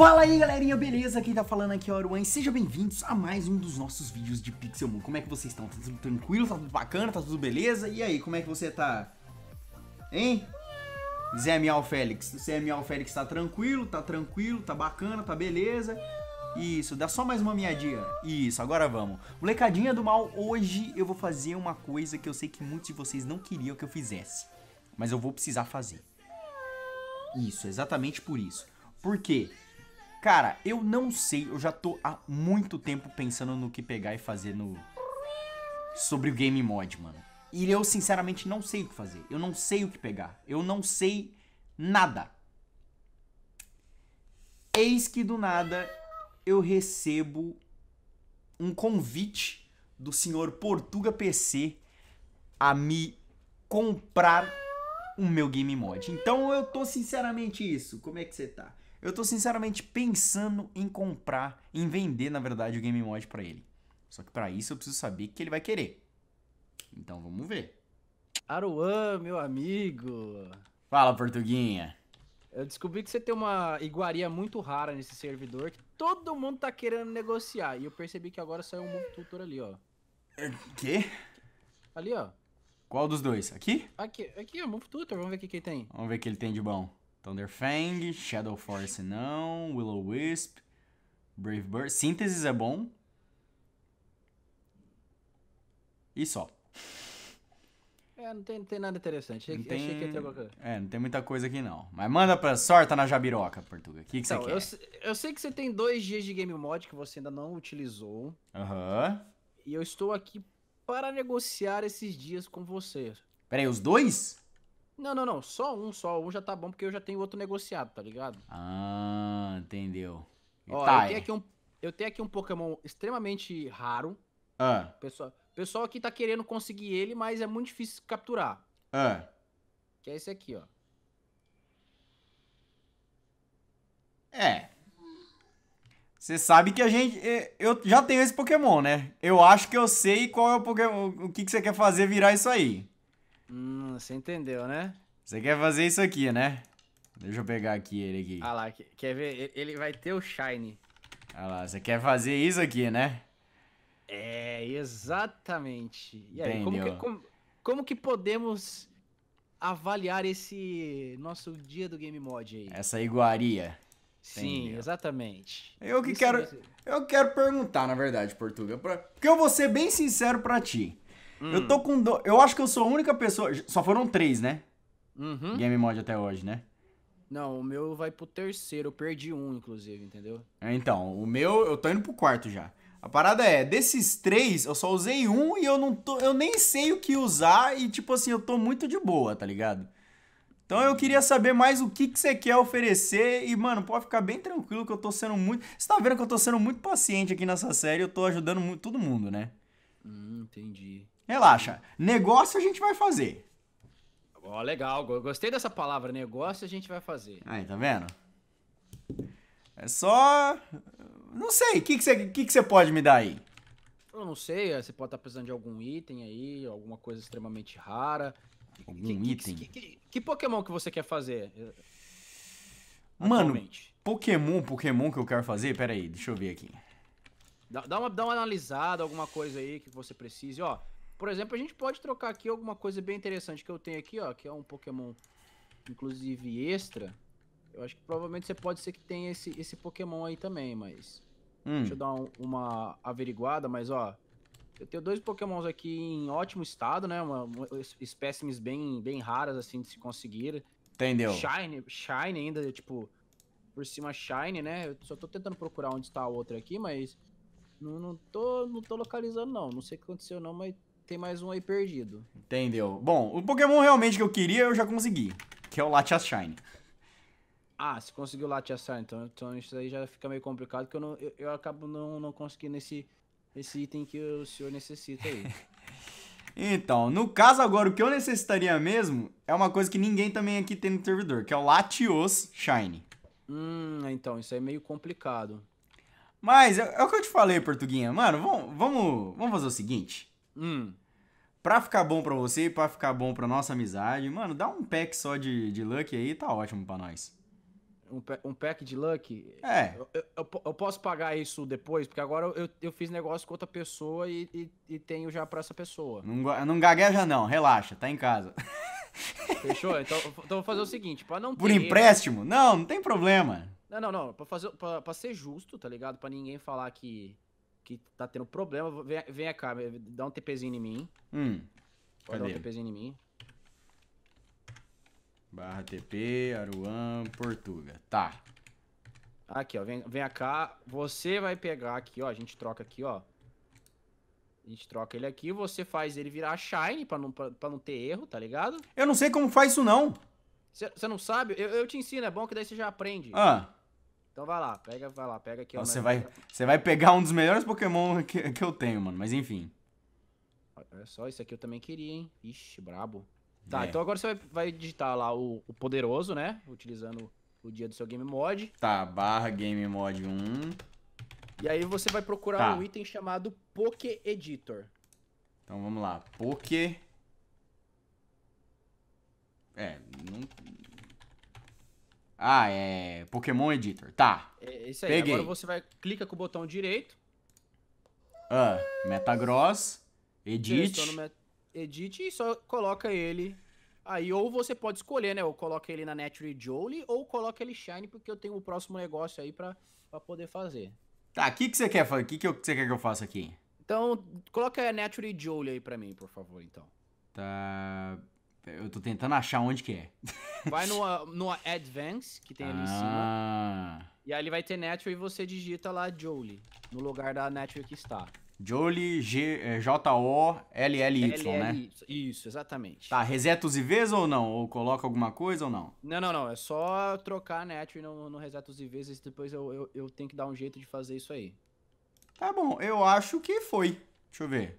Fala aí galerinha, beleza? Quem tá falando aqui é o Aruan e sejam bem-vindos a mais um dos nossos vídeos de Pixelmon. Como é que vocês estão? Tá tudo tranquilo? Tá tudo bacana? Tá tudo beleza? E aí, como é que você tá? Hein? Zé Miau Félix. Zé Miau Félix tá tranquilo, tá tranquilo, tá bacana, tá beleza. Isso, dá só mais uma miadinha. Isso, agora vamos. Molecadinha do mal, hoje eu vou fazer uma coisa que eu sei que muitos de vocês não queriam que eu fizesse. Mas eu vou precisar fazer. Isso, exatamente por isso. Por quê? Cara, eu não sei, eu já tô há muito tempo pensando no que pegar e fazer no... Sobre o game mod, mano. E eu sinceramente não sei o que fazer. Eu não sei o que pegar. Eu não sei nada. Eis que do nada eu recebo um convite do senhor Portuga PC a me comprar o meu game mod. Então eu tô sinceramente isso. Como é que você tá? Eu tô sinceramente pensando em comprar, em vender, na verdade, o game mod para ele. Só que para isso eu preciso saber o que ele vai querer. Então vamos ver. Aruan, meu amigo. Fala, Portuguinha. Eu descobri que você tem uma iguaria muito rara nesse servidor que todo mundo tá querendo negociar. E eu percebi que agora saiu um mundo tutor ali, ó. É, quê? Ali, ó. Qual dos dois? Aqui? Aqui, aqui, ó, Move Tutor. Vamos ver o que, que ele tem. Vamos ver o que ele tem de bom. Thunderfang, Shadow Force não, Willow Wisp, Brave Bird. Síntesis é bom. E só. É, não tem, não tem nada interessante. Não tem... Achei que ia ter É, não tem muita coisa aqui não. Mas manda pra sorta na jabiroca, Portuga. O que, que então, você quer? Eu, eu, sei que você tem dois dias de game mod que você ainda não utilizou. Aham. E eu estou aqui para negociar esses dias com você. Peraí, os dois? Não, não, não. Só um, só um já tá bom, porque eu já tenho outro negociado, tá ligado? Ah, entendeu. Ó, tá, eu, é. tenho aqui um, eu tenho aqui um Pokémon extremamente raro. Ah. O pessoal, pessoal aqui tá querendo conseguir ele, mas é muito difícil capturar. Ah. Que é esse aqui, ó. É. Você sabe que a gente. Eu já tenho esse Pokémon, né? Eu acho que eu sei qual é o Pokémon. O que, que você quer fazer virar isso aí. Hum, você entendeu, né? Você quer fazer isso aqui, né? Deixa eu pegar aqui ele aqui. Ah lá, quer ver? Ele vai ter o shine. Ah lá, você quer fazer isso aqui, né? É, exatamente. E aí, como que, como, como que, podemos avaliar esse nosso dia do Game Mod aí? Essa iguaria. Sim, Entendeu? exatamente. Eu que isso quero, eu quero perguntar, na verdade, Portuga, pra, porque eu vou ser bem sincero para ti. Hum. Eu tô com. Do... Eu acho que eu sou a única pessoa. Só foram três, né? Uhum. Game mod até hoje, né? Não, o meu vai pro terceiro. Eu perdi um, inclusive, entendeu? É, então, o meu, eu tô indo pro quarto já. A parada é, desses três, eu só usei um e eu não tô. Eu nem sei o que usar e, tipo assim, eu tô muito de boa, tá ligado? Então eu queria saber mais o que, que você quer oferecer e, mano, pode ficar bem tranquilo que eu tô sendo muito. Você tá vendo que eu tô sendo muito paciente aqui nessa série, eu tô ajudando muito, todo mundo, né? Hum, entendi. Relaxa. Negócio a gente vai fazer. Ó, oh, legal. Gostei dessa palavra. Negócio a gente vai fazer. Aí, tá vendo? É só. Não sei. O que, que, você, que, que você pode me dar aí? Eu não sei. É, você pode estar tá precisando de algum item aí, alguma coisa extremamente rara. Algum que, item? Que, que, que, Pokémon que você quer fazer? Eh, Mano, Pokémon, Pokémon que eu quero fazer? Pera aí, deixa eu ver aqui. Dá, dá, uma, dá uma analisada, alguma coisa aí que você precise. Ó, por exemplo, a gente pode trocar aqui alguma coisa bem interessante que eu tenho aqui, ó, que é um Pokémon, inclusive, extra. Eu acho que provavelmente você pode ser que tenha esse, esse Pokémon aí também, mas... Hum. Deixa eu dar um, uma averiguada, mas, ó... Eu tenho dois Pokémons aqui em ótimo estado, né? Uma, uma, espécimes bem, bem raras, assim, de se conseguir. Entendeu. Shine, Shine ainda, tipo... Por cima Shine, né? Eu só tô tentando procurar onde está a outra aqui, mas... Não, não, tô, não tô localizando, não. Não sei o que aconteceu, não, mas tem mais um aí perdido. Entendeu? Bom, o Pokémon realmente que eu queria eu já consegui, que é o Latias Shine. Ah, se conseguiu Latias Shine, então, então isso aí já fica meio complicado, que eu, não, eu, eu, acabo não, não conseguindo esse, esse item que o senhor necessita aí. então, no caso agora, o que eu necessitaria mesmo é uma coisa que ninguém também aqui tem no servidor, que é o Latios Shine. Hum, então, isso aí é meio complicado. Mas é, é o que eu te falei, Portuguinha. Mano, vamos, vamos, vamos fazer o seguinte. Hum. Pra ficar bom pra você, e pra ficar bom pra nossa amizade, mano, dá um pack só de, de Luck aí, tá ótimo pra nós. Um, um pack de Luck? É. Eu, eu, eu, posso pagar isso depois? Porque agora eu, eu fiz negócio com outra pessoa e, e, e tenho já pra essa pessoa. Não, não gagueja não, relaxa, tá em casa. Fechou? Então, então vou fazer o seguinte, pra não Por empréstimo? Não, não tem problema. Não, não, não, pra, fazer, pra, pra ser justo, tá ligado? Pra ninguém falar que que tá tendo problema. Vem, vem cá, dá um TPzinho em mim. Hum. Pode cadê? dar um TPzinho em mim. Barra TP, Aruan, Portuga. Tá. Aqui, ó. Vem, vem cá. Você vai pegar aqui, ó. A gente troca aqui, ó. A gente troca ele aqui. Você faz ele virar Shine pra não, pra, pra não ter erro, tá ligado? Eu não sei como faz isso, não. Você não sabe? Eu, eu te ensino, é bom que daí você já aprende. Ah. Então vai lá, pega, vai lá, pega aqui. você, vai, você vai pegar um dos melhores Pokémon que, que eu tenho, mano. Mas enfim. Olha só, isso aqui eu também queria, hein? Ixi, brabo. Tá, é. então agora você vai, vai digitar lá o, o, poderoso, né? Utilizando o dia do seu game mod. Tá, barra game mod 1. E aí você vai procurar tá. um item chamado Poké Editor. Então vamos lá, Poké... É, não... Ah, é Pokémon Editor. Tá. É, é isso aí. Peguei. Agora você vai clica com o botão direito. Ah, Metagross, Edit. Edit e só coloca ele. Aí ou você pode escolher, né? Ou coloca ele na Naturally Jolie ou coloca ele Shine porque eu tenho o próximo negócio aí para poder fazer. Tá, o que que você quer fazer? O que que você quer que eu faça aqui? Então, coloca a Naturally Jolie aí pra mim, por favor, então. Tá. Eu tô tentando achar onde que é. Vai no, no Advance, que tem ali ah. em cima. Ah. E aí ele vai ter Natural e você digita lá Jolie, no lugar da Natural que está. Jolie, eh, J-O-L-L-Y, né? Isso, exatamente. Tá, reseta os IVs ou não? Ou coloca alguma coisa ou não? Não, não, não. É só trocar a net no, no reseta os IVs e depois eu, eu, eu, tenho que dar um jeito de fazer isso aí. Tá bom, eu acho que foi. Deixa eu ver.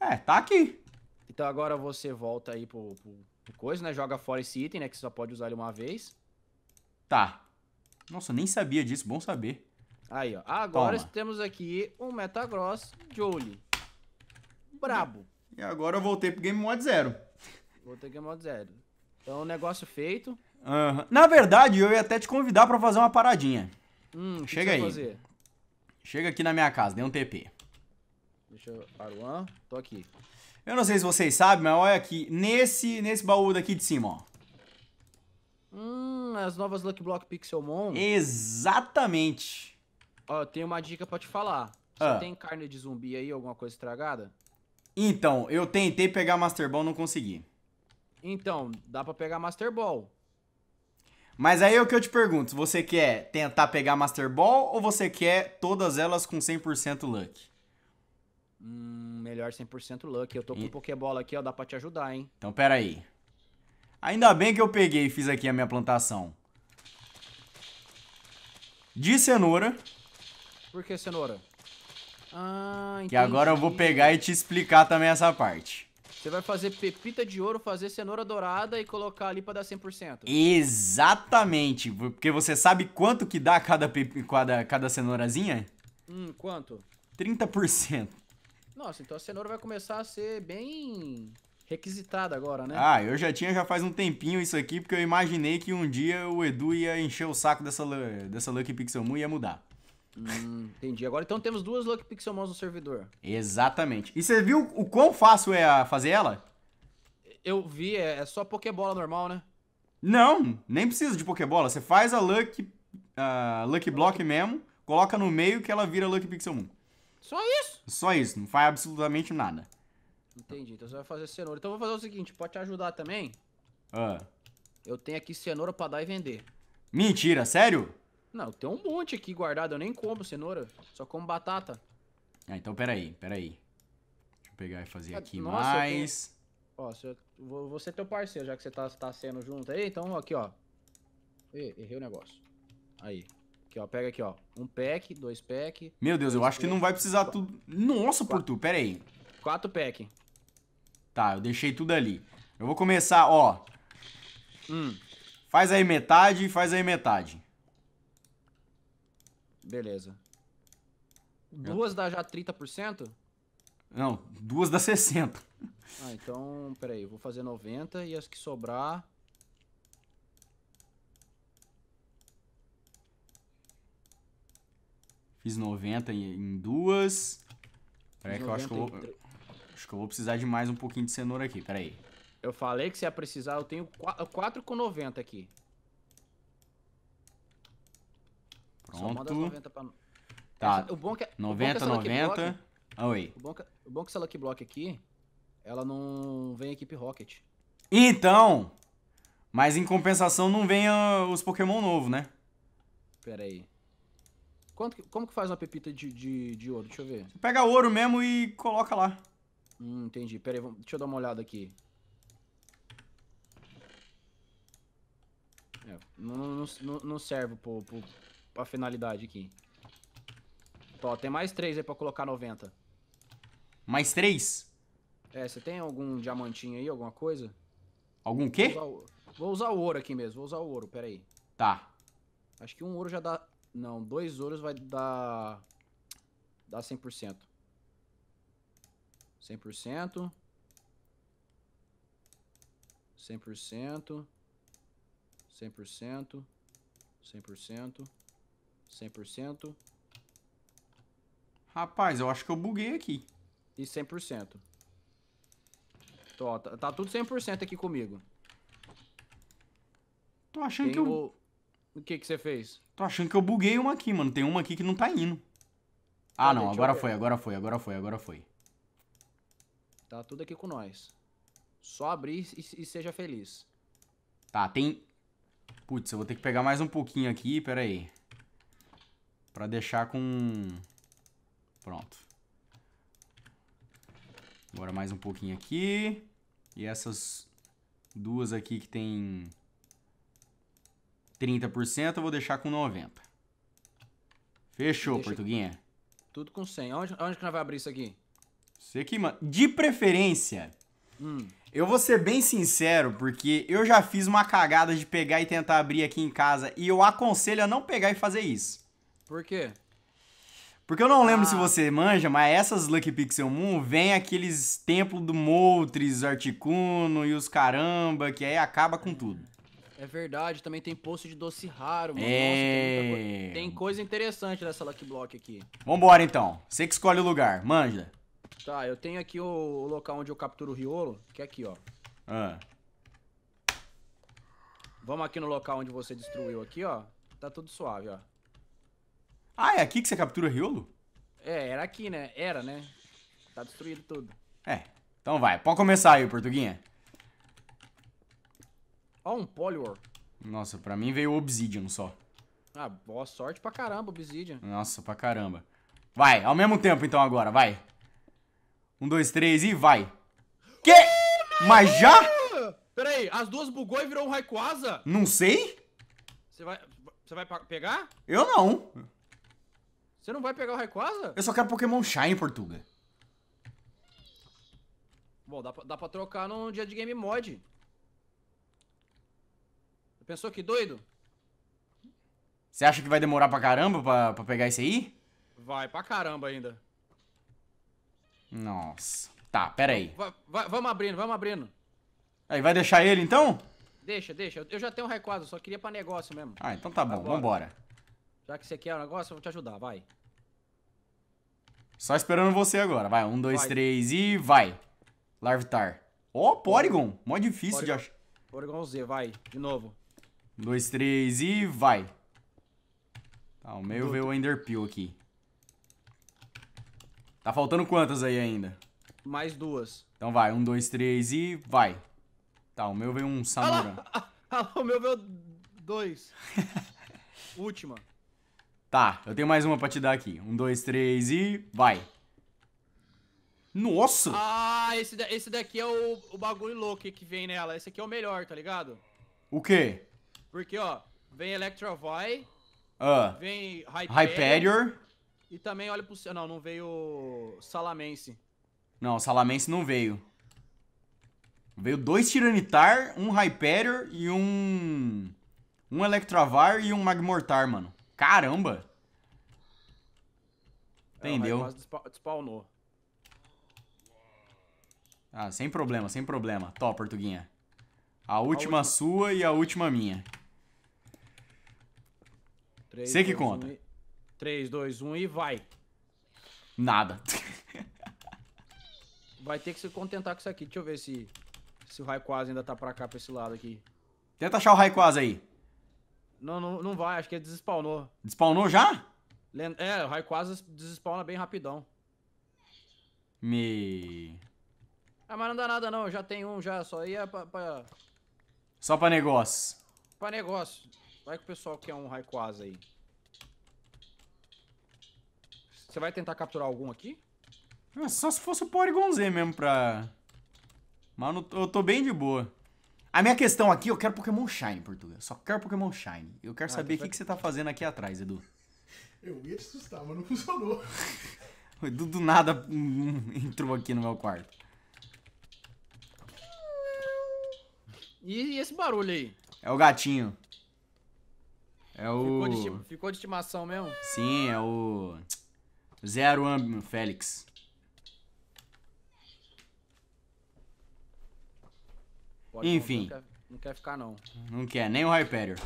É, tá aqui. Então agora você volta aí pro, pro, pro, coisa, né? Joga fora esse item, né? Que você só pode usar ele uma vez. Tá. Nossa, nem sabia disso, bom saber. Aí, ó. Agora Toma. temos aqui um Metagross Jolie. Brabo. E agora eu voltei pro Game Mode Zero. Voltei pro Game Mode Zero. Então, negócio feito. Uhum. Na verdade, eu ia até te convidar para fazer uma paradinha. Hum, Chega aí. Fazer? Chega aqui na minha casa, dê um TP. Deixa eu. Aruan, tô aqui. Eu não sei se vocês sabem, mas olha aqui, nesse, nesse baú daqui de cima, ó. Hum, as novas Lucky Block Pixelmon. Exatamente. Ó, eu tenho uma dica pra te falar. Você ah. tem carne de zumbi aí, alguma coisa estragada? Então, eu tentei pegar Master Ball, não consegui. Então, dá pra pegar Master Ball. Mas aí é o que eu te pergunto, você quer tentar pegar Master Ball ou você quer todas elas com 100% Luck? Hum... Melhor 100% luck. Eu tô com e... Pokébola aqui, ó, dá pra te ajudar, hein? Então, pera aí. Ainda bem que eu peguei e fiz aqui a minha plantação. De cenoura. Por que cenoura? Ah, entendi. Que agora eu vou pegar e te explicar também essa parte. Você vai fazer pepita de ouro, fazer cenoura dourada e colocar ali pra dar 100%. Exatamente. Porque você sabe quanto que dá cada, cada, cada cenourazinha? Hum, quanto? 30%. Nossa, então a cenoura vai começar a ser bem requisitada agora, né? Ah, eu já tinha já faz um tempinho isso aqui, porque eu imaginei que um dia o Edu ia encher o saco dessa, dessa Lucky Pixel Moon e ia mudar. Hum, entendi. Agora então temos duas Lucky Pixel Moons no servidor. Exatamente. E você viu o quão fácil é fazer ela? Eu vi, é, é só Pokébola normal, né? Não, nem precisa de Pokébola. Você faz a Lucky, uh, Lucky Block mesmo, coloca no meio que ela vira Lucky Pixel Moon. Só isso? Só isso, não faz absolutamente nada. Entendi, então você vai fazer cenoura. Então eu vou fazer o seguinte, pode te ajudar também? Ah. Eu tenho aqui cenoura pra dar e vender. Mentira, sério? Não, tem um monte aqui guardado, eu nem como cenoura, só como batata. Ah, então peraí, peraí. Deixa eu pegar e fazer é, aqui Nossa, mais... Tenho... Ó, você é teu parceiro, já que você tá, tá sendo junto aí, então aqui, ó. errei o negócio. Aí, Aqui, ó, pega aqui, ó. Um pack, dois pack. Meu Deus, eu acho pack, que não vai precisar tudo. Nossa, por tu, pera aí. Quatro pack. Tá, eu deixei tudo ali. Eu vou começar, ó. Hum. Faz aí metade, faz aí metade. Beleza. Duas dá já 30%? Não, duas dá 60%. Ah, então, peraí, eu vou fazer 90 e as que sobrar Fiz 90 em, duas. Peraí que eu acho que eu vou... Acho que eu vou precisar de mais um pouquinho de cenoura aqui, peraí. Eu falei que você ia precisar, eu tenho 4 com 90 aqui. Pronto. 90 pra... Tá, essa, o bom é que, 90, o bom é que 90. Ah, oi. O bom, é que, o bom que essa Lucky Block aqui, ela não vem equipe Rocket. Então! Mas em compensação não vem os Pokémon novo, né? Peraí. aí. Quanto, como que faz uma pepita de, de, de ouro? Deixa eu ver. Você pega ouro mesmo e coloca lá. Hum, entendi. Pera aí, deixa eu dar uma olhada aqui. É, não, não, não serve pro, pro, pra finalidade aqui. Ó, tem mais três aí pra colocar 90. Mais três? É, você tem algum diamantinho aí, alguma coisa? Algum quê? Vou usar, o... vou usar o ouro aqui mesmo, vou usar o ouro, pera aí. Tá. Acho que um ouro já dá não, dois ouros vai dar... Dá 100%. 100%. 100%. 100%. 100%. 100%. Rapaz, eu acho que eu buguei aqui. E 100%. Tô, tá, tá tudo 100% aqui comigo. Tô achando Tem que eu... O... O que que você fez? Tô achando que eu buguei uma aqui, mano. Tem uma aqui que não tá indo. Ah, ah não. Agora foi, agora foi, agora foi, agora foi. Tá tudo aqui com nós. Só abrir e, e seja feliz. Tá, tem... Putz, eu vou ter que pegar mais um pouquinho aqui, pera aí. Pra deixar com... Pronto. Agora mais um pouquinho aqui. E essas duas aqui que tem... 30% eu vou deixar com 90%. Fechou, Deixa Portuguinha. Tudo com 100. Onde, onde que nós vamos abrir isso aqui? Você que mano. De preferência. Hum. Eu vou ser bem sincero, porque eu já fiz uma cagada de pegar e tentar abrir aqui em casa. E eu aconselho a não pegar e fazer isso. Por quê? Porque eu não lembro ah. se você manja, mas essas Lucky Pixel Moon vem aqueles templos do Moltres, Articuno e os caramba, que aí acaba com hum. tudo. É verdade, também tem poço de doce raro, mano. É... Nossa, tem, coisa. É. tem, coisa interessante nessa Lucky Block aqui. Vambora então. Você que escolhe o lugar, manja. Tá, eu tenho aqui o local onde eu capturo o riolo, que é aqui, ó. Ah. Vamos aqui no local onde você destruiu aqui, ó. Tá tudo suave, ó. Ah, é aqui que você captura o riolo? É, era aqui, né? Era, né? Tá destruído tudo. É. Então vai, pode começar aí, Portuguinha. Ó, um Poliwar. Nossa, pra mim veio Obsidian só. Ah, boa sorte pra caramba, Obsidian. Nossa, pra caramba. Vai, ao mesmo tempo então agora, vai. Um, dois, três e vai. Que? Uh, Mas já pera aí as duas bugou e virou um Raikwaza? Não sei. Você vai, você vai pegar? Eu não. Você não vai pegar o Raikwaza? Eu só quero Pokémon Shine, Portuga. Bom, dá pra, dá pra trocar no dia de Game Mod. Pensou que doido? Você acha que vai demorar pra caramba pra, pra pegar isso aí? Vai pra caramba ainda. Nossa. Tá, pera aí. vamos abrindo, vamos abrindo. Aí, vai deixar ele então? Deixa, deixa. Eu já tenho um requadro, só queria pra negócio mesmo. Ah, então tá bom, Agora. vambora. Já que você quer o negócio, eu vou te ajudar, vai. Só esperando você agora. Vai, um, dois, vai. três e vai. Larvitar. Ó, oh, Porygon. Mó difícil Porygon. de achar. Porygon Z, vai. De novo. Um, dois, três e vai. Tá, o meu veio o Enderpeel aqui. Tá faltando quantas aí ainda? Mais duas. Então vai, um, dois, três e vai. Tá, o meu veio um ah samurai. Ah, o meu veio dois. Última. Tá, eu tenho mais uma pra te dar aqui. Um, dois, três e vai. Nossa! Ah, esse, esse daqui é o, o bagulho louco que vem nela. Esse aqui é o melhor, tá ligado? O quê? Porque, ó, vem Electrovoi, ah. vem Hyperior, Hyperior. E também olha pro céu. Não, não veio Salamence. Não, Salamence não veio. Veio dois Tiranitar, um Hyperior e um. Um Electravar e um Magmortar, mano. Caramba! É, Entendeu? É, despawnou. Ah, sem problema, sem problema. Top, Portuguinha. A última, a última sua e a última minha. 3, Você que 2, conta. 1, e... 3, 2, 1 e vai. Nada. Vai ter que se contentar com isso aqui. Deixa eu ver se, se o Raikwaza ainda tá pra cá, pra esse lado aqui. Tenta achar o Raikwaza aí. Não, não, não vai. Acho que ele despawnou. Despawnou já? É, o Raikwaza desespawna bem rapidão. Me... Ah, mas não dá nada não. já tem um já. Só ia pra... pra... Só pra negócio. Pra negócio. Vai que o pessoal quer é um Raikwaza aí. Você vai tentar capturar algum aqui? É, só se fosse o Porygon Z mesmo pra... Mano, eu tô bem de boa. A minha questão aqui, eu quero Pokémon Shine, Portugal. Só quero Pokémon Shine. Eu quero ah, saber o então que, que, que você tá fazendo aqui atrás, Edu. Eu ia te assustar, mas não funcionou. o Edu do nada hum, hum, entrou aqui no meu quarto. E esse barulho aí? É o gatinho. É o. Ficou de, ficou de estimação mesmo? Sim, é o. Zero âmbito, Félix. Pode Enfim. Não, quer, não, quer, ficar, não. Não quer, nem o Hyperior.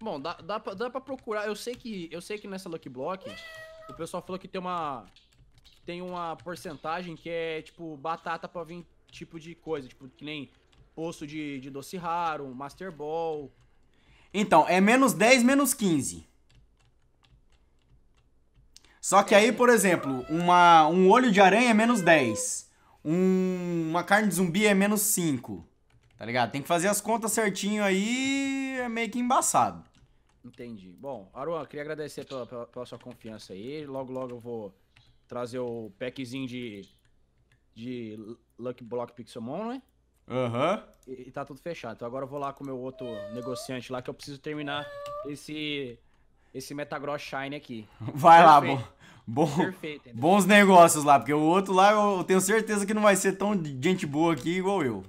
Bom, dá, dá, pra, dá pra procurar. Eu sei que eu sei que nessa Lucky Block, o pessoal falou que tem uma. tem uma porcentagem que é tipo batata pra vir tipo de coisa. Tipo, que nem poço de, de doce raro, Master Ball. Então, é menos 10 menos 15. Só que aí, por exemplo, uma, um olho de aranha é menos 10. Um, uma carne de zumbi é menos 5. Tá ligado? Tem que fazer as contas certinho aí, é meio que embaçado. Entendi. Bom, Aruan, queria agradecer pela, pela, pela, sua confiança aí. Logo, logo eu vou trazer o packzinho de, de Lucky Block Pixelmon, né? Aham. Uhum. E, e tá tudo fechado. Então agora eu vou lá com o meu outro negociante lá que eu preciso terminar esse esse Metagross Shine aqui. Vai Perfeito. lá, bom, bom Perfeito, então. bons negócios lá, porque o outro lá eu tenho certeza que não vai ser tão gente boa aqui igual eu.